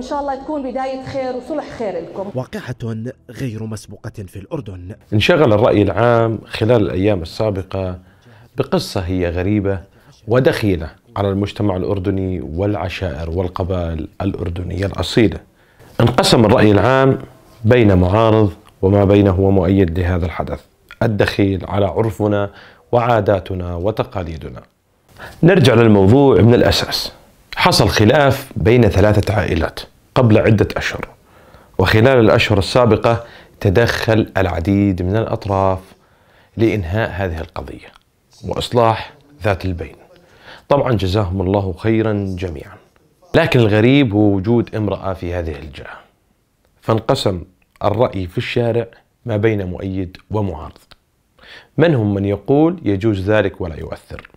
وإن شاء الله تكون بداية خير وصلح خير لكم واقعة غير مسبوقة في الأردن انشغل الرأي العام خلال الأيام السابقة بقصة هي غريبة ودخيلة على المجتمع الأردني والعشائر والقبائل الأردنية الأصيلة انقسم الرأي العام بين معارض وما بينه ومؤيد لهذا الحدث الدخيل على عرفنا وعاداتنا وتقاليدنا نرجع للموضوع من الأساس حصل خلاف بين ثلاثة عائلات قبل عدة أشهر وخلال الأشهر السابقة تدخل العديد من الأطراف لإنهاء هذه القضية وإصلاح ذات البين طبعا جزاهم الله خيرا جميعا لكن الغريب هو وجود امرأة في هذه الجهة فانقسم الرأي في الشارع ما بين مؤيد ومعارض منهم من يقول يجوز ذلك ولا يؤثر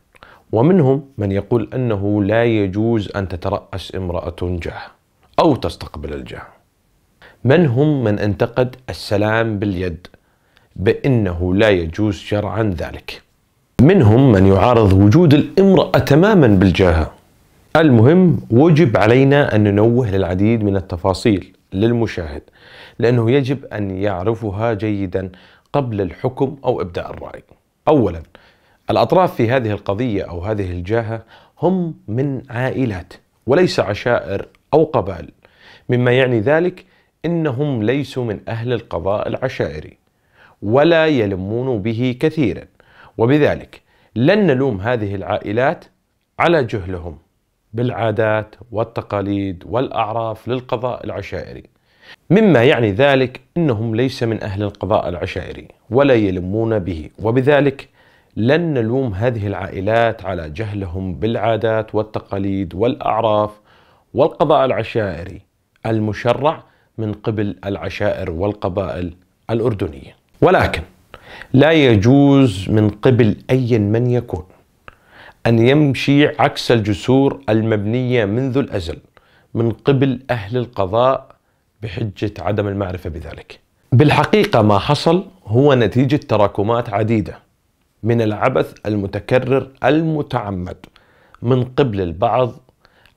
ومنهم من يقول أنه لا يجوز أن تترأس امرأة جاهة أو تستقبل الجاه من هم من انتقد السلام باليد بأنه لا يجوز شرعا ذلك منهم من يعارض وجود الامرأة تماما بالجاهة المهم وجب علينا أن ننوه للعديد من التفاصيل للمشاهد لأنه يجب أن يعرفها جيدا قبل الحكم أو إبداء الرأي أولا الأطراف في هذه القضية أو هذه الجاهة هم من عائلات وليس عشائر أو قبائل مما يعني ذلك إنهم ليسوا من أهل القضاء العشائري ولا يلمون به كثيرا وبذلك لن نلوم هذه العائلات على جهلهم بالعادات والتقاليد والأعراف للقضاء العشائري مما يعني ذلك انهم ليس من اهل القضاء العشائري ولا يلمون به وبذلك لن نلوم هذه العائلات على جهلهم بالعادات والتقاليد والاعراف والقضاء العشائري المشرع من قبل العشائر والقبائل الأردنية ولكن لا يجوز من قبل أي من يكون أن يمشي عكس الجسور المبنية منذ الأزل من قبل أهل القضاء بحجة عدم المعرفة بذلك بالحقيقة ما حصل هو نتيجة تراكمات عديدة من العبث المتكرر المتعمد من قبل البعض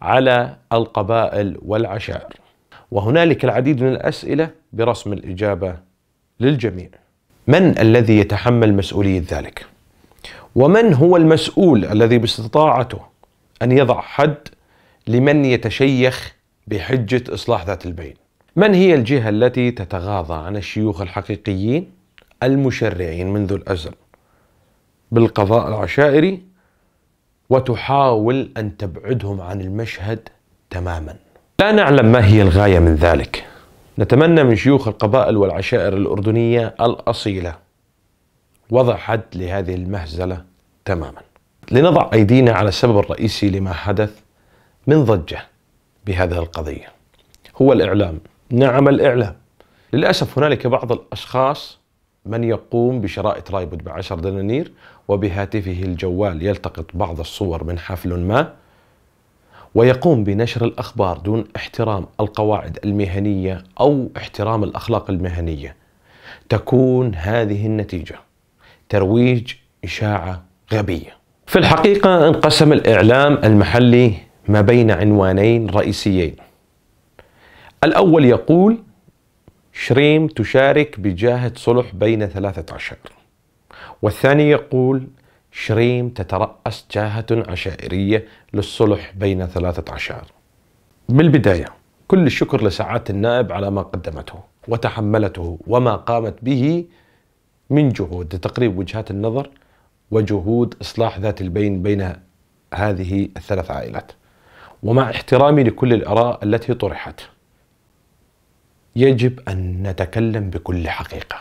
على القبائل والعشائر وهنالك العديد من الاسئله برسم الاجابه للجميع من الذي يتحمل مسؤوليه ذلك ومن هو المسؤول الذي باستطاعته ان يضع حد لمن يتشيخ بحجه اصلاح ذات البين من هي الجهه التي تتغاضى عن الشيوخ الحقيقيين المشرعين منذ الازل بالقضاء العشائري وتحاول أن تبعدهم عن المشهد تماما لا نعلم ما هي الغاية من ذلك نتمنى من شيوخ القبائل والعشائر الأردنية الأصيلة وضع حد لهذه المهزلة تماما لنضع أيدينا على السبب الرئيسي لما حدث من ضجة بهذه القضية هو الإعلام نعم الإعلام للأسف هنالك بعض الأشخاص من يقوم بشراء ترايبود بعشر دنانير وبهاتفه الجوال يلتقط بعض الصور من حفل ما ويقوم بنشر الأخبار دون احترام القواعد المهنية أو احترام الأخلاق المهنية تكون هذه النتيجة ترويج إشاعة غبية في الحقيقة انقسم الإعلام المحلي ما بين عنوانين رئيسيين الأول يقول شريم تشارك بجاهة صلح بين ثلاثة عشائر والثاني يقول شريم تترأس جاهة عشائرية للصلح بين ثلاثة عشائر بالبداية كل الشكر لسعادة النائب على ما قدمته وتحملته وما قامت به من جهود لتقريب وجهات النظر وجهود إصلاح ذات البين بين هذه الثلاث عائلات ومع احترامي لكل الآراء التي طرحت يجب ان نتكلم بكل حقيقه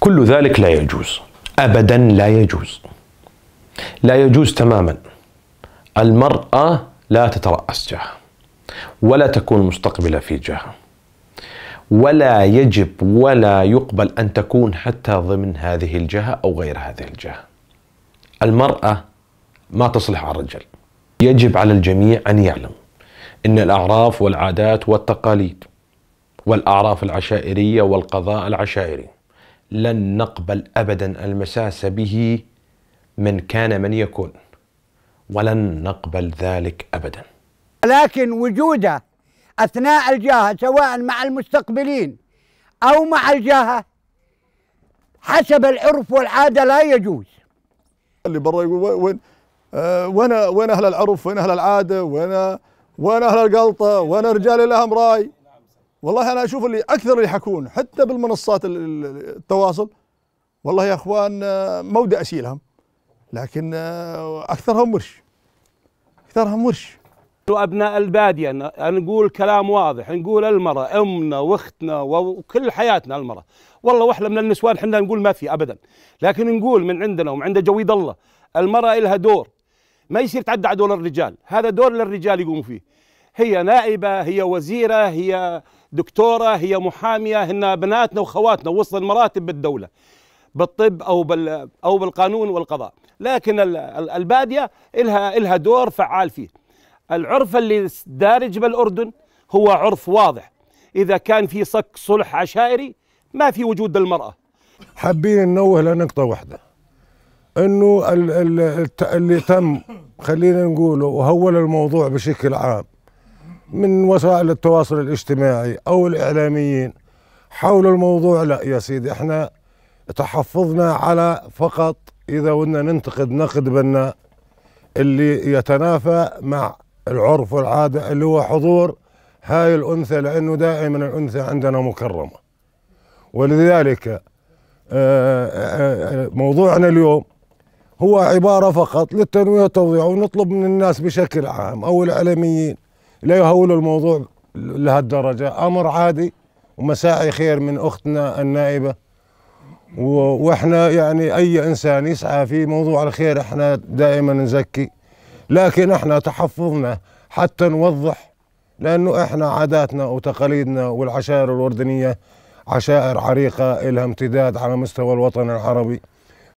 كل ذلك لا يجوز ابدا لا يجوز لا يجوز تماما المراه لا تتراس جهه ولا تكون مستقبله في جهه ولا يجب ولا يقبل ان تكون حتى ضمن هذه الجهه او غير هذه الجهه المراه ما تصلح على الرجل يجب على الجميع ان يعلم ان الاعراف والعادات والتقاليد والأعراف العشائرية والقضاء العشائري لن نقبل أبدا المساس به من كان من يكون ولن نقبل ذلك أبدا لكن وجوده أثناء الجاهة سواء مع المستقبلين أو مع الجاهة حسب العرف والعادة لا يجوز اللي برا يقول وين وين آه، وين أهل العرف وين أهل العادة وين وين أهل القلطة وين رجال لهم راي والله انا اشوف اللي اكثر اللي يحكون حتى بالمنصات التواصل والله يا اخوان آه، ما ودي اشيلهم لكن آه، اكثرهم ورش اكثرهم ورش وابناء الباديه نقول كلام واضح نقول المراه امنا واختنا وكل حياتنا المراه والله واحنا من النسوان احنا نقول ما في ابدا لكن نقول من عندنا ومن عند جويد الله المراه لها دور ما يصير تعدى على دور الرجال هذا دور للرجال يقوموا فيه هي نائبه هي وزيره هي دكتوره هي محاميه هن بناتنا واخواتنا وصل المراتب بالدوله بالطب او بال او بالقانون والقضاء لكن الباديه الها الها دور فعال فيه العرف اللي دارج بالاردن هو عرف واضح اذا كان في صك صلح عشائري ما في وجود للمراه حابين ننوه لنقطه واحده انه اللي تم خلينا نقوله وهول الموضوع بشكل عام من وسائل التواصل الاجتماعي او الاعلاميين حول الموضوع لا يا سيدي احنا تحفظنا على فقط اذا ودنا ننتقد نقد بناء اللي يتنافى مع العرف والعاده اللي هو حضور هاي الانثى لانه دائما الانثى عندنا مكرمه ولذلك آه، آه، آه، موضوعنا اليوم هو عباره فقط للتنويه والتوضيح ونطلب من الناس بشكل عام او الاعلاميين لا يهولوا الموضوع لهالدرجة أمر عادي ومساعي خير من أختنا النائبة وإحنا يعني أي إنسان يسعى في موضوع الخير إحنا دائما نزكي لكن إحنا تحفظنا حتى نوضح لأنه إحنا عاداتنا وتقاليدنا والعشائر الأردنية عشائر عريقة لها امتداد على مستوى الوطن العربي